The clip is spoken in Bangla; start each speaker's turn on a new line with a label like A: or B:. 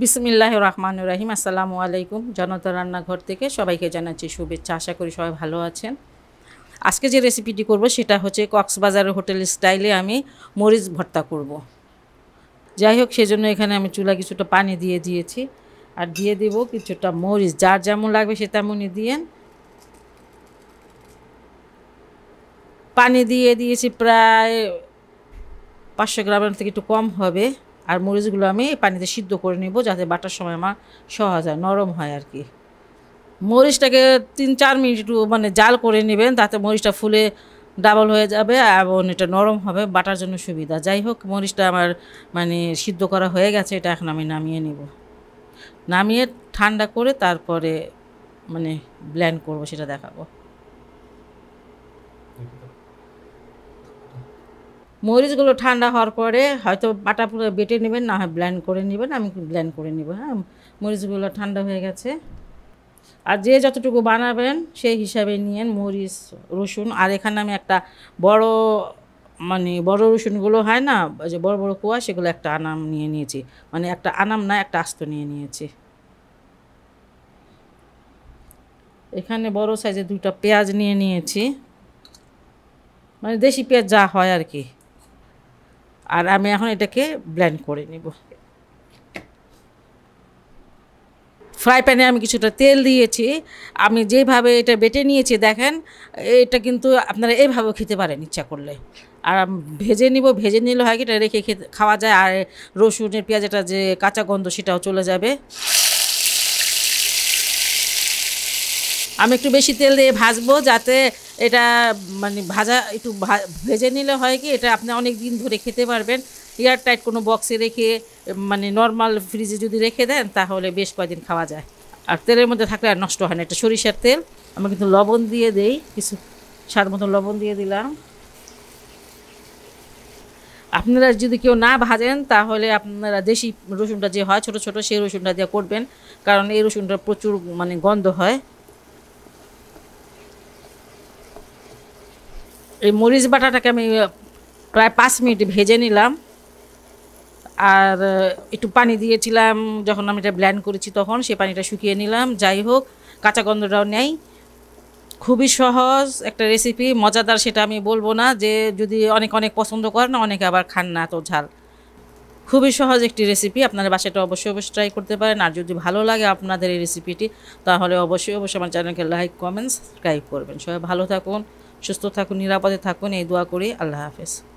A: বিসমিল্লাহ রহমান রাহিম আসসালামু আলাইকুম জনতা রান্নাঘর থেকে সবাইকে জানাচ্ছি শুভেচ্ছা আশা করি সবাই ভালো আছেন আজকে যে রেসিপিটি করব সেটা হচ্ছে কক্সবাজারের হোটেল স্টাইলে আমি মরিচ ভর্তা করব। যাই হোক সেজন্য এখানে আমি চুলা কিছুটা পানি দিয়ে দিয়েছি আর দিয়ে দেব কিছুটা মরিচ যার যেমন লাগবে সে তেমনই দিয়েন পানি দিয়ে দিয়েছি প্রায় পাঁচশো গ্রামের থেকে একটু কম হবে আর মরিচগুলো আমি পানিতে সিদ্ধ করে নিব যাতে বাটার সময় আমার সহজ হয় নরম হয় আর কি মরিচটাকে তিন চার মিনিট একটু মানে জাল করে নেবেন তাতে মরিচটা ফুলে ডাবল হয়ে যাবে এবং এটা নরম হবে বাটার জন্য সুবিধা যাই হোক মরিচটা আমার মানে সিদ্ধ করা হয়ে গেছে এটা এখন আমি নামিয়ে নেব নামিয়ে ঠান্ডা করে তারপরে মানে ব্ল্যান্ড করব সেটা দেখাবো মরিচগুলো ঠান্ডা হওয়ার পরে হয়তো বাটা পুরো বেটে নেবেন না হয় ব্ল্যান্ড করে নেবেন আমি ব্ল্যান্ড করে নেব হ্যাঁ মরিচগুলো ঠান্ডা হয়ে গেছে আর যে যতটুকু বানাবেন সেই হিসাবে নিয়েন মরিচ রসুন আর এখানে আমি একটা বড় মানে বড় রসুনগুলো হয় না যে বড় বড় কুয়া সেগুলো একটা আনাম নিয়ে নিয়েছি মানে একটা আনাম না একটা আস্ত নিয়ে নিয়েছি এখানে বড় সাইজে দুটা পেঁয়াজ নিয়ে নিয়েছি মানে দেশি পেঁয়াজ যা হয় আর কি আর আমি এখন এটাকে ব্ল্যান্ড করে নিব ফ্রাই প্যানে আমি কিছুটা তেল দিয়েছি আমি যেভাবে এটা বেটে নিয়েছি দেখেন এটা কিন্তু আপনারা এইভাবে খেতে পারেন ইচ্ছা করলে আর ভেজে নিব ভেজে নিলে হয় কি এটা রেখে খেতে খাওয়া যায় আর রসুনের পেঁয়াজটা যে কাঁচা গন্ধ সেটাও চলে যাবে আমি একটু বেশি তেল দিয়ে ভাজবো যাতে এটা মানে ভাজা একটু ভেজে নিলে হয় কি এটা আপনি অনেক দিন ধরে খেতে পারবেন এয়ার টাইট কোনো বক্সে রেখে মানে নর্মাল ফ্রিজে যদি রেখে দেন তাহলে বেশ কয়েকদিন খাওয়া যায় আর তেলের মধ্যে থাকলে আর নষ্ট হয় না এটা সরিষার তেল আমি কিন্তু লবণ দিয়ে দেই কিছু স্বাদ মতো লবণ দিয়ে দিলাম আপনারা যদি কেউ না ভাজেন তাহলে আপনারা দেশি রসুনটা যে হয় ছোট ছোট সেই রসুনটা দিয়ে করবেন কারণ এই রসুনটা প্রচুর মানে গন্ধ হয় এই মরিচ বাটাটাকে আমি প্রায় পাঁচ মিনিট ভেজে নিলাম আর একটু পানি দিয়েছিলাম যখন আমি এটা ব্ল্যান্ড করেছি তখন সে পানিটা শুকিয়ে নিলাম যাই হোক কাঁচা গন্ধটাও নেই খুবই সহজ একটা রেসিপি মজাদার সেটা আমি বলবো না যে যদি অনেক অনেক পছন্দ করেন না অনেকে আবার খান না তো ঝাল খুবই সহজ একটি রেসিপি আপনারা বাসাটা অবশ্যই অবশ্যই ট্রাই করতে পারেন আর যদি ভালো লাগে আপনাদের এই রেসিপিটি তাহলে অবশ্যই অবশ্যই আমার চ্যানেলকে লাইক কমেন্ট সাবস্ক্রাইব করবেন সবাই ভালো থাকুন সুস্থ থাকুন নিরাপদে থাকুন এই দোয়া করি আল্লাহ হাফেজ